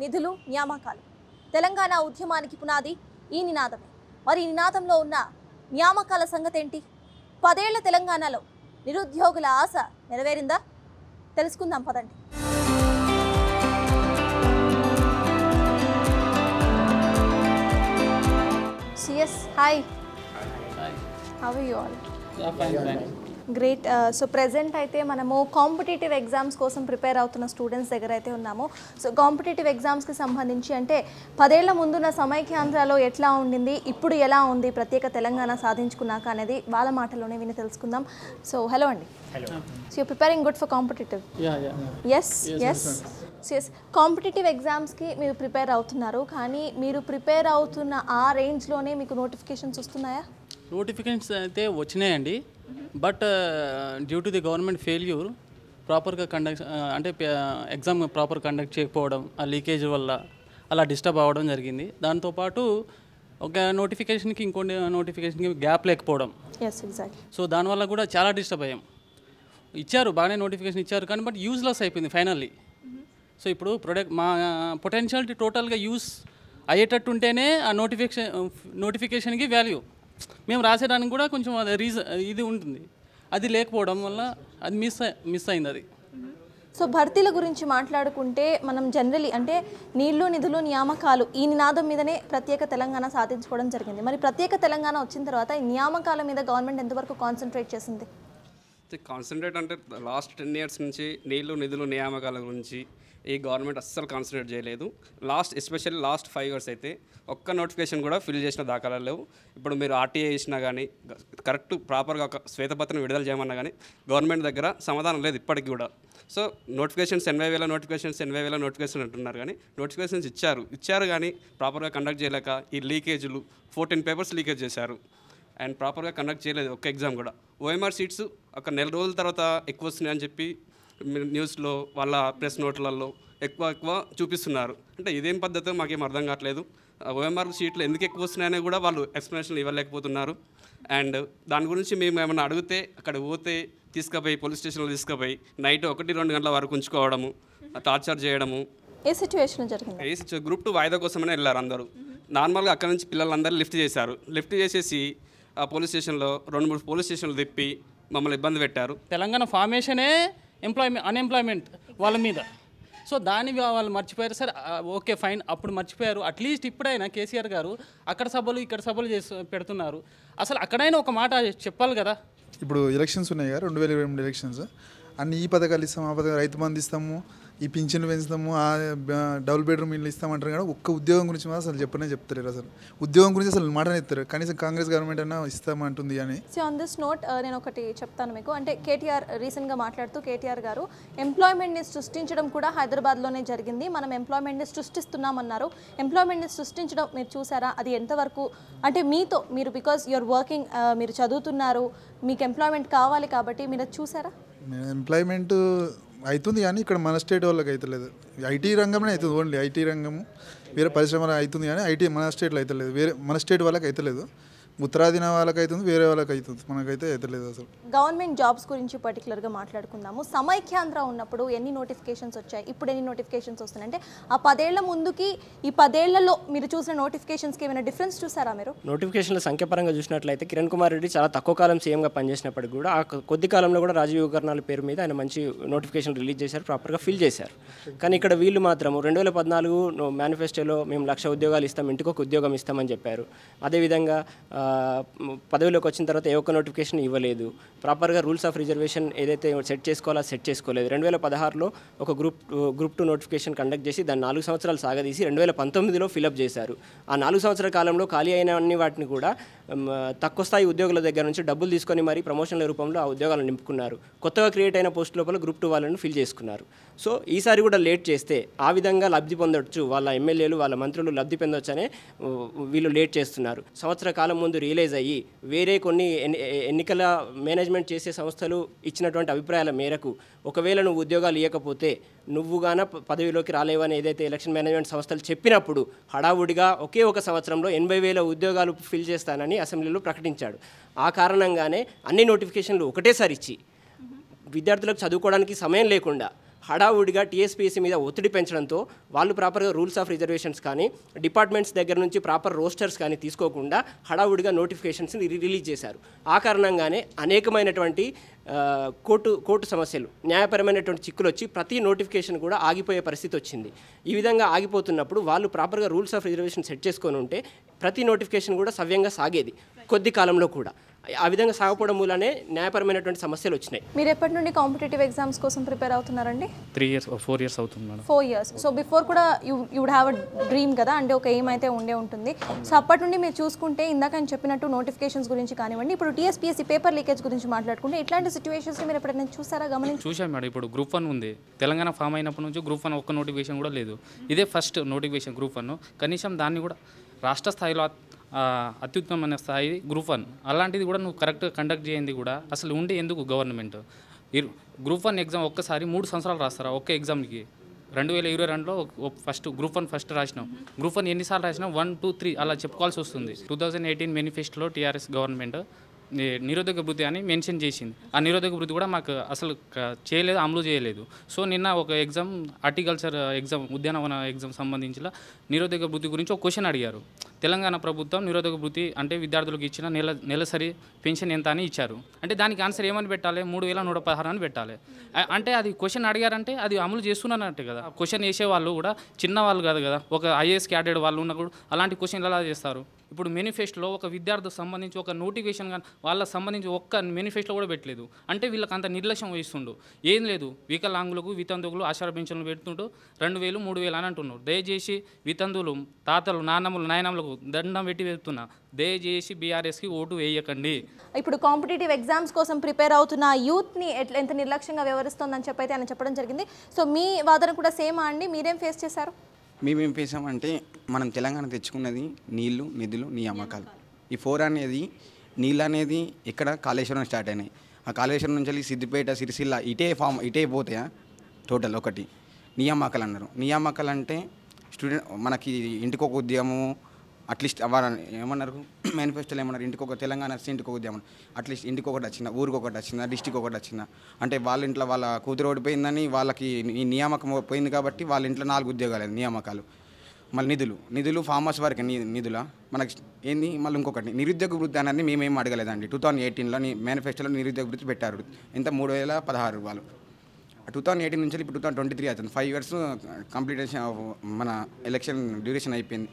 నిధులు నియామకాలు తెలంగాణ ఉద్యమానికి పునాది ఈ నినాదమే మరి నినాదంలో ఉన్న నియామకాల సంగతేంటి పదేళ్ల తెలంగాణలో నిరుద్యోగుల ఆశ నెరవేరిందా తెలుసుకుందాం పదండి సిఎస్ hi how you all great so present అయితే మనము కాంపిటేటివ్ ఎగ్జామ్స్ కోసం ప్రిపేర్ అవుతున్న స్టూడెంట్స్ దగ్గర అయితే ఉన్నాము సో కాంపిటేటివ్ ఎగ్జామ్స్కి సంబంధించి అంటే పదేళ్ల ముందున్న సమైక్యాంధ్రాలో ఎట్లా ఉండింది ఇప్పుడు ఎలా ఉంది ప్రత్యేక తెలంగాణ సాధించుకున్నాక అనేది వాళ్ళ మాటలోనే విని తెలుసుకుందాం సో హలో అండి so you preparing good for competitive yes yes yes competitive ఎగ్జామ్స్కి మీరు ప్రిపేర్ అవుతున్నారు కానీ మీరు ప్రిపేర్ అవుతున్న ఆ రేంజ్లోనే మీకు నోటిఫికేషన్స్ వస్తున్నాయా నోటిఫికేషన్స్ అయితే వచ్చినాయండి but due to the government failure ప్రాపర్గా కండక్ట్ అంటే ఎగ్జామ్ ప్రాపర్ కండక్ట్ చేయకపోవడం ఆ లీకేజ్ వల్ల అలా డిస్టర్బ్ అవ్వడం జరిగింది దాంతోపాటు ఒక నోటిఫికేషన్కి ఇంకొన్ని నోటిఫికేషన్కి గ్యాప్ లేకపోవడం సో దానివల్ల కూడా చాలా డిస్టర్బ్ అయ్యాం ఇచ్చారు బాగానే నోటిఫికేషన్ ఇచ్చారు కానీ బట్ యూజ్లెస్ అయిపోయింది ఫైనల్లీ సో ఇప్పుడు ప్రొడక్ట్ మా పొటెన్షియాలిటీ టోటల్గా యూస్ అయ్యేటట్టుంటేనే ఆ నోటిఫికేషన్ నోటిఫికేషన్కి వాల్యూ మేము రాసేయడానికి కూడా కొంచెం అది రీజన్ ఇది ఉంటుంది అది లేకపోవడం వల్ల అది మిస్ మిస్ అయింది అది సో భర్తీల గురించి మాట్లాడుకుంటే మనం జనరలీ అంటే నీళ్లు నిధులు నియామకాలు ఈ నినాదం మీదనే ప్రత్యేక తెలంగాణ సాధించుకోవడం జరిగింది మరి ప్రత్యేక తెలంగాణ వచ్చిన తర్వాత ఈ నియామకాల మీద గవర్నమెంట్ ఎంతవరకు కాన్సన్ట్రేట్ చేసింది కాన్సన్ట్రేట్ అంటే లాస్ట్ టెన్ ఇయర్స్ నుంచి నీళ్లు నిధులు నియామకాల గురించి ఈ గవర్నమెంట్ అస్సలు కాన్సన్ట్రేట్ చేయలేదు last especially last five years అయితే ఒక్క నోటిఫికేషన్ కూడా ఫిల్ చేసిన దాఖలా లేవు ఇప్పుడు మీరు ఆర్టీఐ ఇచ్చినా కానీ కరెక్ట్ ప్రాపర్గా ఒక శ్వేతపత్రం విడుదల చేయమన్నా కానీ గవర్నమెంట్ దగ్గర సమాధానం లేదు ఇప్పటికి కూడా సో నోటిఫికేషన్స్ ఎనభై వేల నోటిఫికేషన్స్ ఎనభై వేల నోటిఫికేషన్ అంటున్నారు కానీ నోటిఫికేషన్స్ ఇచ్చారు ఇచ్చారు కానీ ప్రాపర్గా కండక్ట్ చేయలేక ఈ లీకేజీలు ఫోర్టీన్ పేపర్స్ లీకేజ్ చేశారు అండ్ ప్రాపర్గా కండక్ట్ చేయలేదు ఒక్క ఎగ్జామ్ కూడా ఓఎంఆర్ సీట్స్ ఒక నెల రోజుల తర్వాత ఎక్కువ వస్తున్నాయని చెప్పి న్యూస్లో వాళ్ళ ప్రెస్ నోట్లలో ఎక్కువ ఎక్కువ చూపిస్తున్నారు అంటే ఇదేం పద్ధతి మాకేం అర్థం కావట్లేదు ఓఎంఆర్ షీట్లు ఎందుకు ఎక్కువ వస్తున్నాయని కూడా వాళ్ళు ఎక్స్ప్లెనేషన్ ఇవ్వలేకపోతున్నారు అండ్ దాని గురించి మేము ఏమైనా అడిగితే అక్కడ పోతే తీసుకుపోయి పోలీస్ స్టేషన్లో తీసుకుపోయి నైట్ ఒకటి రెండు గంటల వరకు ఉంచుకోవడము టార్చర్ చేయడము ఏ సిచ్యువేషన్ జరిగింది ఏ గ్రూప్ టూ వాయిదా కోసమనే వెళ్ళారు అందరూ నార్మల్గా అక్కడ నుంచి పిల్లలందరూ లిఫ్ట్ చేశారు లిఫ్ట్ చేసేసి ఆ పోలీస్ స్టేషన్లో రెండు మూడు పోలీస్ స్టేషన్లు తిప్పి మమ్మల్ని ఇబ్బంది పెట్టారు తెలంగాణ ఫార్మేషనే ఎంప్లాయ్మెంట్ అన్ఎంప్లాయ్మెంట్ వాళ్ళ మీద సో దాని వాళ్ళు మర్చిపోయారు సార్ ఓకే ఫైన్ అప్పుడు మర్చిపోయారు అట్లీస్ట్ ఇప్పుడైనా కేసీఆర్ గారు అక్కడ సభలు ఇక్కడ సభలు చేసి పెడుతున్నారు అసలు అక్కడైనా ఒక మాట చెప్పాలి కదా ఇప్పుడు ఎలక్షన్స్ ఉన్నాయి కదా రెండు వేల ఇరవై ఎలక్షన్స్ అన్ని ఈ పథకాలు ఇస్తాము ఆ పథకాలు రైతు బంధు ఇస్తాము ఈ పింఛన్ పెంచుతాము ఆ డబుల్ బెడ్రూమ్ ఇల్లు ఇస్తామంటారు కానీ ఒక్క ఉద్యోగం గురించి మాత్రం అసలు చెప్పనే చెప్తారు అసలు ఉద్యోగం గురించి అసలు మాటనే ఇస్తారు కనీసం కాంగ్రెస్ గవర్నమెంట్ అయినా ఇస్తామంటుంది అని సో ఆన్ దిస్ నోట్ నేను ఒకటి చెప్తాను మీకు అంటే కేటీఆర్ రీసెంట్గా మాట్లాడుతూ కేటీఆర్ గారు ఎంప్లాయ్మెంట్ని సృష్టించడం కూడా హైదరాబాద్లోనే జరిగింది మనం ఎంప్లాయ్మెంట్ని సృష్టిస్తున్నామన్నారు ఎంప్లాయ్మెంట్ని సృష్టించడం మీరు చూసారా అది ఎంతవరకు అంటే మీతో మీరు బికాస్ యువర్ వర్కింగ్ మీరు చదువుతున్నారు మీకు ఎంప్లాయ్మెంట్ కావాలి కాబట్టి మీరు చూసారా ఎంప్లాయ్మెంట్ అవుతుంది కానీ ఇక్కడ మన స్టేట్ వాళ్ళకి అవుతలేదు ఐటీ రంగమే అవుతుంది ఓన్లీ ఐటీ రంగము వేరే పరిశ్రమ అవుతుంది కానీ ఐటీ మన స్టేట్లో అవుతలేదు వేరే మన స్టేట్ వాళ్ళకి అవుతలేదు ఉత్తరాదిన వాళ్ళకైతుంది వేరే వాళ్ళకి అవుతుంది మనకైతే అవుతలేదు అసలు గవర్నమెంట్ జాబ్స్ గురించి పర్టికులర్గా మాట్లాడుకుందాము సమైఖ్యాంధ్ర ఉన్నప్పుడు ఎన్ని నోటిఫికేషన్స్ వచ్చాయి ఇప్పుడు ఎన్ని నోటిఫికేషన్స్ వస్తున్నాయి అంటే ఆ పదేళ్ల ముందుకి ఈ పదేళ్లలో మీరు చూసిన నోటిఫికేషన్స్కి ఏమైనా డిఫరెన్స్ చూసారా మీరు నోటిఫికేషన్ల సంఖ్యాపరంగా చూసినట్లయితే కిరణ్ కుమార్ రెడ్డి చాలా తక్కువ కాలం సీఎంగా పనిచేసినప్పటికీ కూడా ఆ కొద్ది కాలంలో కూడా రాజీవ్ కర్ణాల పేరు మీద ఆయన మంచి నోటిఫికేషన్ రిలీజ్ చేశారు ప్రాపర్గా ఫిల్ చేశారు కానీ ఇక్కడ వీళ్ళు మాత్రం రెండు వేల పద్నాలుగు మేనిఫెస్టోలో మేము లక్ష ఉద్యోగాలు ఇస్తాం ఇంటికి ఒక ఉద్యోగం ఇస్తామని చెప్పారు అదేవిధంగా పదవిలోకి వచ్చిన తర్వాత ఏ ఒక్క నోటిఫికేషన్ ఇవ్వలేదు ప్రాపర్గా రూల్స్ ఆఫ్ రిజర్వేషన్ ఏదైతే సెట్ చేసుకోవాలో సెట్ చేసుకోలేదు రెండు వేల పదహారులో ఒక group group two notification conduct చేసి దాన్ని నాలుగు సంవత్సరాలు సాగదీసి రెండు వేల పంతొమ్మిదిలో ఫిలప్ చేశారు ఆ నాలుగు సంవత్సరాల కాలంలో ఖాళీ అయిన అన్ని వాటిని కూడా తక్కువ స్థాయి ఉద్యోగుల దగ్గర నుంచి డబ్బులు తీసుకొని మరీ ప్రమోషన్ల రూపంలో ఆ ఉద్యోగాలను నింపుకున్నారు కొత్తగా క్రియేట్ అయిన పోస్ట్ లోపల గ్రూప్ టూ వాళ్ళను ఫిల్ చేసుకున్నారు సో ఈసారి కూడా లేట్ చేస్తే ఆ విధంగా లబ్ధి పొందొచ్చు వాళ్ళ ఎమ్మెల్యేలు వాళ్ళ మంత్రులు లబ్ధి పొందొచ్చనే వీళ్ళు లేట్ చేస్తున్నారు సంవత్సర కాలం ముందు ముందు రియలైజ్ అయ్యి వేరే కొన్ని ఎన్నికల మేనేజ్మెంట్ చేసే సంస్థలు ఇచ్చినటువంటి అభిప్రాయాల మేరకు ఒకవేళ నువ్వు ఉద్యోగాలు ఇవ్వకపోతే నువ్వుగాన పదవిలోకి రాలేవని ఏదైతే ఎలక్షన్ మేనేజ్మెంట్ సంస్థలు చెప్పినప్పుడు హడావుడిగా ఒకే ఒక సంవత్సరంలో ఎనభై వేల ఉద్యోగాలు ఫిల్ చేస్తానని అసెంబ్లీలో ప్రకటించాడు ఆ కారణంగానే అన్ని నోటిఫికేషన్లు ఒకటేసారి ఇచ్చి విద్యార్థులకు చదువుకోవడానికి సమయం లేకుండా హడావుడిగా టీఎస్పీసీ మీద ఒత్తిడి పెంచడంతో వాళ్ళు ప్రాపర్గా రూల్స్ ఆఫ్ రిజర్వేషన్స్ కానీ డిపార్ట్మెంట్స్ దగ్గర నుంచి ప్రాపర్ రోస్టర్స్ కానీ తీసుకోకుండా హడావుడిగా నోటిఫికేషన్స్ని రిలీజ్ చేశారు ఆ కారణంగానే అనేకమైనటువంటి కోర్టు కోర్టు సమస్యలు న్యాయపరమైనటువంటి చిక్కులు వచ్చి ప్రతి నోటిఫికేషన్ కూడా ఆగిపోయే పరిస్థితి వచ్చింది ఈ విధంగా ఆగిపోతున్నప్పుడు వాళ్ళు ప్రాపర్గా రూల్స్ ఆఫ్ రిజర్వేషన్ సెట్ చేసుకొని ఉంటే ప్రతి నోటిఫికేషన్ కూడా సవ్యంగా సాగేది కొద్ది కాలంలో కూడా ఆ విధంగా సాగపోవడం మూలనే న్యాయపరమైనటువంటి సమస్యలు వచ్చినాయి మీరు ఎప్పటి నుండి కాంపిటేటివ్ ఎగ్జామ్స్ కోసం ప్రిపేర్ అవుతున్నారండి త్రీ ఇయర్స్ ఫోర్ ఇయర్స్ అవుతుంది ఫోర్ ఇయర్స్ సో బిఫోర్ కూడా you you'd have a dream కదా అంటే ఒక ఎయిమ్ అయితే ఉండే ఉంటుంది సో అప్పటి నుండి మీరు చూసుకుంటే ఇందాక నేను చెప్పినట్టు నోటిఫికేషన్స్ గురించి కానివ్వండి ఇప్పుడు టీఎస్పీఎస్సీ పేపర్ లీకేజ్ గురించి మాట్లాడుకుంటే ఇట్లాంటి సిచ్యువేషన్స్ మీరు ఎప్పుడైనా చూసారా గమనించి చూసాం మేడం ఇప్పుడు గ్రూప్ వన్ ఉంది తెలంగాణ ఫామ్ అయినప్పటి నుంచి గ్రూప్ వన్ ఒక్క నోటిఫికేషన్ కూడా లేదు ఇదే ఫస్ట్ నోటిఫికేషన్ గ్రూప్ వన్ కనీసం దాన్ని కూడా రాష్ట్ర స్థాయిలో అత్యుత్తమమైన స్థాయి గ్రూప్ వన్ అలాంటిది కూడా నువ్వు కరెక్ట్గా కండక్ట్ చేయింది కూడా అసలు ఉండి ఎందుకు గవర్నమెంట్ గ్రూప్ వన్ ఎగ్జామ్ ఒక్కసారి మూడు సంవత్సరాలు రాస్తారా ఒక్క ఎగ్జామ్కి రెండు వేల ఇరవై రెండులో ఫస్ట్ గ్రూప్ వన్ ఫస్ట్ రాసినాం గ్రూప్ వన్ ఎన్నిసార్లు రాసినా వన్ టూ త్రీ అలా చెప్పుకోవాల్సి వస్తుంది టూ థౌజండ్ ఎయిటీన్ మేనిఫెస్టోలో టీఆర్ఎస్ గవర్నమెంట్ నిరోధక వృత్తి అని మెన్షన్ చేసింది ఆ నిరోధక వృత్తి కూడా మాకు అసలు చేయలేదు అమలు చేయలేదు సో నిన్న ఒక ఎగ్జామ్ హార్టికల్చర్ ఎగ్జామ్ ఉద్యానవన ఎగ్జామ్ సంబంధించిన నిరోధక వృత్తి గురించి ఒక క్వశ్చన్ అడిగారు తెలంగాణ ప్రభుత్వం నిరోధక వృత్తి అంటే విద్యార్థులకు ఇచ్చిన నెల నెలసరి పెన్షన్ ఎంత అని ఇచ్చారు అంటే దానికి ఆన్సర్ ఏమని పెట్టాలి మూడు వేల నూట పదహారు అని పెట్టాలి అంటే అది క్వశ్చన్ అడిగారంటే అది అమలు చేస్తున్నానంటే కదా క్వశ్చన్ వేసే వాళ్ళు కూడా చిన్న వాళ్ళు కాదు కదా ఒక ఐఏఎస్ క్యాడెడ్ వాళ్ళు ఉన్నప్పుడు అలాంటి క్వశ్చన్లు ఎలా చేస్తారు ఇప్పుడు మేనిఫెస్టోలో ఒక విద్యార్థికి సంబంధించి ఒక నోటిఫికేషన్ కానీ వాళ్ళకి సంబంధించి ఒక్క మేనిఫెస్టో కూడా పెట్టలేదు అంటే వీళ్ళకి అంత నిర్లక్ష్యం వహిస్తుండు ఏం లేదు వికలాంగులకు వితంతువులు ఆశార పెన్షన్లు పెడుతుంటూ రెండు వేలు మూడు వేలు అని అంటున్నారు దయచేసి వితంతువులు తాతలు నాన్నములు నాయనములకు దండం పెట్టి వెళ్తున్నా దయచేసి బీఆర్ఎస్కి ఓటు వేయకండి ఇప్పుడు కాంపిటేటివ్ ఎగ్జామ్స్ కోసం ప్రిపేర్ అవుతున్న యూత్ని ఎట్లా ఎంత నిర్లక్ష్యంగా వ్యవహరిస్తుందని చెప్పైతే ఆయన చెప్పడం జరిగింది సో మీ వాదన కూడా సేమా అండి మీరేం ఫేస్ చేశారు మేమేం చేసామంటే మనం తెలంగాణ తెచ్చుకున్నది నీళ్లు నిధులు నియామకాలు ఈ ఫోర్ అనేది నీళ్ళు అనేది ఇక్కడ కాళేశ్వరం స్టార్ట్ అయినాయి ఆ కాళేశ్వరం నుంచి వెళ్ళి సిద్దిపేట సిరిసిల్ల ఇటే ఫామ్ ఇటే పోతాయా టోటల్ ఒకటి నియామకాలు అన్నారు నియామకాలు అంటే స్టూడెంట్ మనకి ఇంటికి ఒక ఉద్యమము అట్లీస్ట్ అవ్వాలని ఏమన్నారు మేనిఫెస్టోలో ఏమన్నారు ఇంటికి ఒక తెలంగాణ వస్తే ఇంటికి ఒకటి ఏమన్నా అట్లీస్ట్ ఇంటికి ఒకటి వచ్చిందా ఊరికి ఒకటి వచ్చిందా డిస్టిక్ ఒకటి వచ్చిందా అంటే వాళ్ళ ఇంట్లో వాళ్ళ కూతురు ఓడిపోయిందని వాళ్ళకి ఈ నియామకం పోయింది కాబట్టి వాళ్ళ ఇంట్లో నాలుగు ఉద్యోగాలు నియామకాలు మళ్ళీ నిధులు నిధులు ఫార్మర్స్ వరకు నిధుల మనకి ఏంది మళ్ళీ ఇంకొకటి నిరుద్యోగ వృత్తి అనేది మేమేం అడగలేదండి టూ థౌసండ్ ఎయిటీన్లో మేనిఫెస్టోలో నిరుద్యోగ వృత్తి పెట్టారు ఇంత మూడు వేల పదహారు వాళ్ళు టూ థౌసండ్ ఎయిటీన్ నుంచి ఇప్పుడు టూ థౌసండ్ ట్వంటీ త్రీ అవుతుంది ఫైవ్ ఇయర్స్ కంప్లీట్ మన ఎలక్షన్ డ్యూరేషన్ అయిపోయింది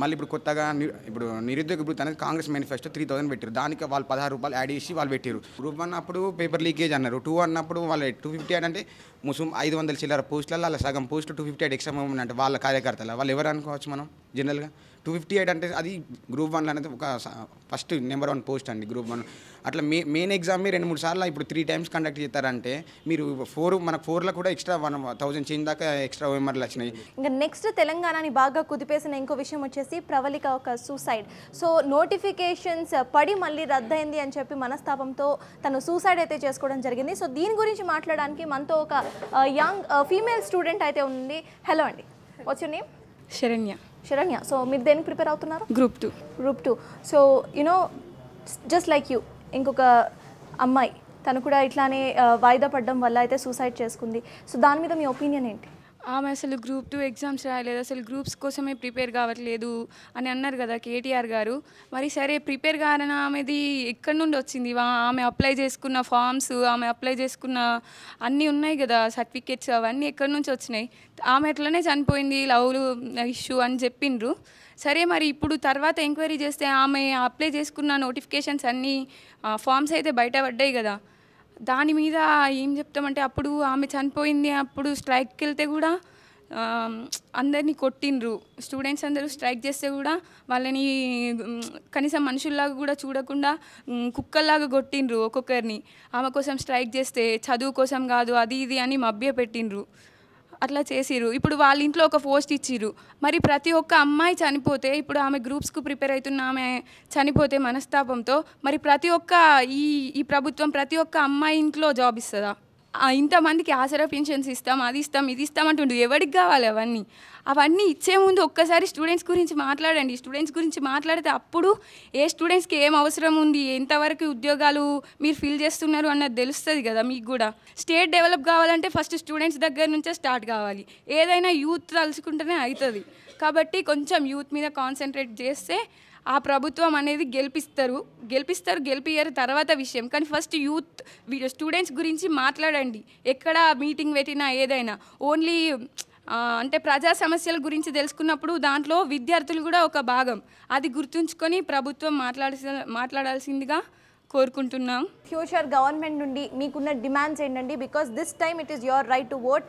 మళ్ళీ ఇప్పుడు కొత్తగా ఇప్పుడు నిరుద్యోగ భృతి అనేది కాంగ్రెస్ మేనిఫెస్టో త్రీ థౌసండ్ పెట్టారు దానికి వాళ్ళు పదహారు రూపాయలు యాడ్ చేసి వాళ్ళు పెట్టారు గ్రూప్ వన్ అప్పుడు పేపర్ లీకేజ్ అన్నారు టూ అన్నప్పుడు వాళ్ళు టూ ఫిఫ్టీ అంటే ముసుం ఐదు వందల చిల్లర పోస్టులలో అలా సగం పోస్టులు two fifty eight extra moment అంటే వాళ్ళ కార్యకర్తలు వాళ్ళు ఎవరు అనుకోవచ్చు మనం జనరల్గా టూ ఫిఫ్టీ ఎయిట్ అంటే అది గ్రూప్ వన్లో అనేది ఒక ఫస్ట్ నెంబర్ వన్ పోస్ట్ అండి గ్రూప్ వన్ అట్లా మే మెయిన్ ఎగ్జామ్ రెండు మూడు సార్లు ఇప్పుడు త్రీ టైమ్స్ కండక్ట్ చేస్తారంటే మీరు ఫోర్ మన ఫోర్లో కూడా ఎక్స్ట్రా వన్ థౌసండ్ చేయిన దాకా ఎక్స్ట్రా ఓఎంఆర్లు వచ్చినాయి ఇంకా నెక్స్ట్ తెలంగాణని బాగా కుదిపేసిన ఇంకో విషయం వచ్చేసి ప్రవళిక ఒక సూసైడ్ సో నోటిఫికేషన్స్ పడి మళ్ళీ రద్దయింది అని చెప్పి మనస్తాపంతో తను సూసైడ్ అయితే చేసుకోవడం జరిగింది సో దీని గురించి మాట్లాడడానికి మనతో ఒక యంగ్ ఫీమేల్ స్టూడెంట్ అయితే ఉంది హలో అండి what's your name Saranya Saranya so మీరు దేనికి ప్రిపేర్ అవుతున్నారు group two group two so you know just like you ఇంకొక అమ్మాయి తను కూడా ఇట్లానే uh, వాయిదా పడడం వల్ల అయితే సూసైడ్ చేసుకుంది సో దాని మీద మీ ఒపీనియన్ ఏంటి ఆమె అసలు గ్రూప్ టూ ఎగ్జామ్స్ రాయలేదు అసలు గ్రూప్స్ కోసమే ప్రిపేర్ కావట్లేదు అని అన్నారు కదా కేటీఆర్ గారు మరి సరే ప్రిపేర్ కారణ ఆమెది ఎక్కడి నుండి వచ్చింది ఆమె అప్లై చేసుకున్న ఫామ్స్ ఆమె అప్లై చేసుకున్న అన్నీ ఉన్నాయి కదా సర్టిఫికెట్స్ అవన్నీ ఎక్కడి నుంచి వచ్చినాయి ఆమె ఎట్లనే చనిపోయింది లవ్ ఇష్యూ అని చెప్పిండ్రు సరే మరి ఇప్పుడు తర్వాత ఎంక్వైరీ చేస్తే ఆమె అప్లై చేసుకున్న నోటిఫికేషన్స్ అన్నీ ఫామ్స్ అయితే బయటపడ్డాయి కదా దాని మీద ఏం చెప్తామంటే అప్పుడు ఆమె చనిపోయింది అప్పుడు స్ట్రైక్కి వెళ్తే కూడా అందరినీ కొట్టిండ్రు స్టూడెంట్స్ అందరూ స్ట్రైక్ చేస్తే కూడా వాళ్ళని కనీసం మనుషుల్లాగా కూడా చూడకుండా కుక్కల్లాగా కొట్టిండ్రు ఒక్కొక్కరిని ఆమె కోసం స్ట్రైక్ చేస్తే చదువు కోసం కాదు అది ఇది అని మభ్య పెట్టిండ్రు అట్లా చేసిరు ఇప్పుడు వాళ్ళ ఇంట్లో ఒక పోస్ట్ ఇచ్చిరు మరి ప్రతి ఒక్క అమ్మాయి చనిపోతే ఇప్పుడు ఆమె గ్రూప్స్కు ప్రిపేర్ అవుతున్న ఆమె చనిపోతే మనస్తాపంతో మరి ప్రతి ఒక్క ఈ ఈ ప్రభుత్వం ప్రతి ఒక్క అమ్మాయి ఇంట్లో జాబ్ ఇస్తుందా ఇంతమందికి ఆసరా పెన్షన్స్ ఇస్తాం అది ఇస్తాం ఇది ఇస్తాం అంటుండు ఎవరికి కావాలి అవన్నీ అవన్నీ ఇచ్చే ముందు ఒక్కసారి స్టూడెంట్స్ గురించి మాట్లాడండి స్టూడెంట్స్ గురించి మాట్లాడితే అప్పుడు ఏ స్టూడెంట్స్కి ఏం అవసరం ఉంది ఎంతవరకు ఉద్యోగాలు మీరు ఫిల్ చేస్తున్నారు అన్నది తెలుస్తుంది కదా మీకు కూడా స్టేట్ డెవలప్ కావాలంటే ఫస్ట్ స్టూడెంట్స్ దగ్గర నుంచే స్టార్ట్ కావాలి ఏదైనా యూత్ తలుచుకుంటేనే అవుతుంది కాబట్టి కొంచెం యూత్ మీద కాన్సన్ట్రేట్ చేస్తే ఆ ప్రభుత్వం అనేది గెలిపిస్తారు గెలిపిస్తారు గెలిపియారు తర్వాత విషయం కానీ ఫస్ట్ యూత్ స్టూడెంట్స్ గురించి మాట్లాడండి ఎక్కడ మీటింగ్ పెట్టినా ఏదైనా ఓన్లీ అంటే ప్రజా సమస్యల గురించి తెలుసుకున్నప్పుడు దాంట్లో విద్యార్థులు కూడా ఒక భాగం అది గుర్తుంచుకొని ప్రభుత్వం మాట్లాడాల్సి మాట్లాడాల్సిందిగా కోరుకుంటున్నాం ఫ్యూచర్ గవర్నమెంట్ నుండి మీకున్న డిమాండ్స్ ఏంటండి because this time it is your right to vote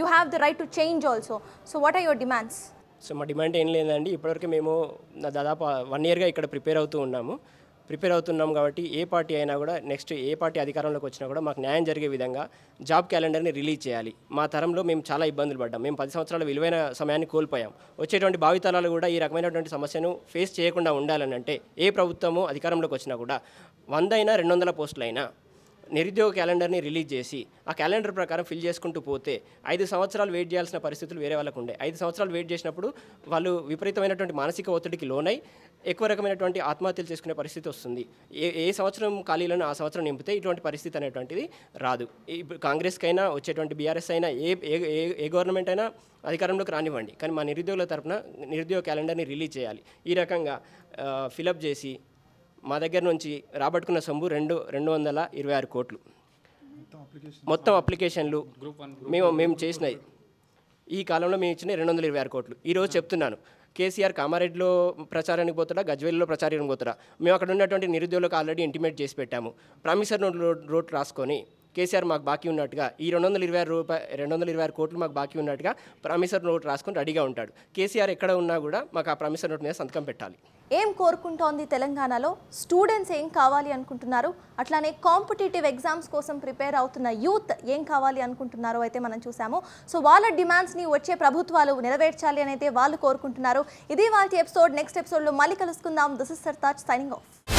you have the right to change also so what are your demands so మా డిమాండ్ ఏం లేదండి ఇప్పటివరకు మేము దాదాపు వన్ ఇయర్గా ఇక్కడ ప్రిపేర్ అవుతూ ఉన్నాము ప్రిపేర్ అవుతున్నాం కాబట్టి ఏ పార్టీ అయినా కూడా నెక్స్ట్ ఏ పార్టీ అధికారంలోకి వచ్చినా కూడా మాకు న్యాయం జరిగే విధంగా జాబ్ క్యాలెండర్ని రిలీజ్ చేయాలి మా తరంలో మేము చాలా ఇబ్బందులు పడ్డాం మేము పది సంవత్సరాల విలువైన సమయాన్ని కోల్పోయాం వచ్చేటువంటి భావితరాలు కూడా ఈ రకమైనటువంటి సమస్యను ఫేస్ చేయకుండా ఉండాలని అంటే ఏ ప్రభుత్వము అధికారంలోకి వచ్చినా కూడా వందైనా రెండు వందల పోస్టులైనా నిరుద్యోగ క్యాలెండర్ని రిలీజ్ చేసి ఆ క్యాలెండర్ ప్రకారం ఫిల్ చేసుకుంటూ పోతే ఐదు సంవత్సరాలు వెయిట్ చేయాల్సిన పరిస్థితులు వేరే వాళ్ళకు ఉండే ఐదు సంవత్సరాలు వెయిట్ చేసినప్పుడు వాళ్ళు విపరీతమైనటువంటి మానసిక ఒత్తిడికి లోనై ఎక్కువ రకమైనటువంటి ఆత్మహత్యలు చేసుకునే పరిస్థితి వస్తుంది ఏ ఏ సంవత్సరం ఖాళీలను ఆ సంవత్సరం నింపితే ఇటువంటి పరిస్థితి అనేటువంటిది రాదు ఇప్పుడు కాంగ్రెస్కైనా వచ్చేటువంటి బీఆర్ఎస్ అయినా ఏ ఏ గవర్నమెంట్ అయినా అధికారంలోకి రానివ్వండి కానీ మా నిరుద్యోగుల తరఫున నిరుద్యోగ క్యాలెండర్ని రిలీజ్ చేయాలి ఈ రకంగా ఫిలప్ చేసి మా దగ్గర నుంచి రాబట్టుకున్న సొమ్ము రెండు రెండు వందల ఇరవై ఆరు కోట్లు మొత్తం అప్లికేషన్లు మేము మేము చేసినవి ఈ కాలంలో మేము ఇచ్చిన రెండు వందల ఇరవై ఆరు కోట్లు ఈరోజు చెప్తున్నాను కేసీఆర్ కామారెడ్డిలో ప్రచారానికి పోతాడా గజ్వేల్లో ప్రచారానికి పోతాడా మేము అక్కడ ఉన్నటువంటి నిరుద్యోగులకు ఆల్రెడీ ఇంటిమేట్ చేసి పెట్టాము ప్రామిసర్ నోట్ రోడ్ రాసుకొని కేసీఆర్ మాకు బాకీ ఉన్నట్టుగా ఈ రెండు వందల ఇరవై ఆరు రూపాయ రెండు వందల ఇరవై ఆరు కోట్లు మాకు బాకీ ఉన్నట్టుగా ప్రామిసర్ నోట్ రాసుకొని రెడీగా ఉంటాడు కేసీఆర్ ఎక్కడ ఉన్నా కూడా మాకు ఆ ప్రామిసర్ నోట్ మీద సంతకం పెట్టాలి ఏం కోరుకుంటోంది తెలంగాణలో స్టూడెంట్స్ ఏం కావాలి అనుకుంటున్నారు అట్లానే కాంపిటేటివ్ ఎగ్జామ్స్ కోసం ప్రిపేర్ అవుతున్న యూత్ ఏం కావాలి అనుకుంటున్నారో అయితే మనం చూసాము సో వాళ్ళ డిమాండ్స్ని వచ్చే ప్రభుత్వాలు నెరవేర్చాలి అని అయితే వాళ్ళు కోరుకుంటున్నారు ఇది వాళ్ళ ఎపిసోడ్ నెక్స్ట్ ఎపిసోడ్లో మళ్ళీ కలుసుకుందాం this is Sartaj signing of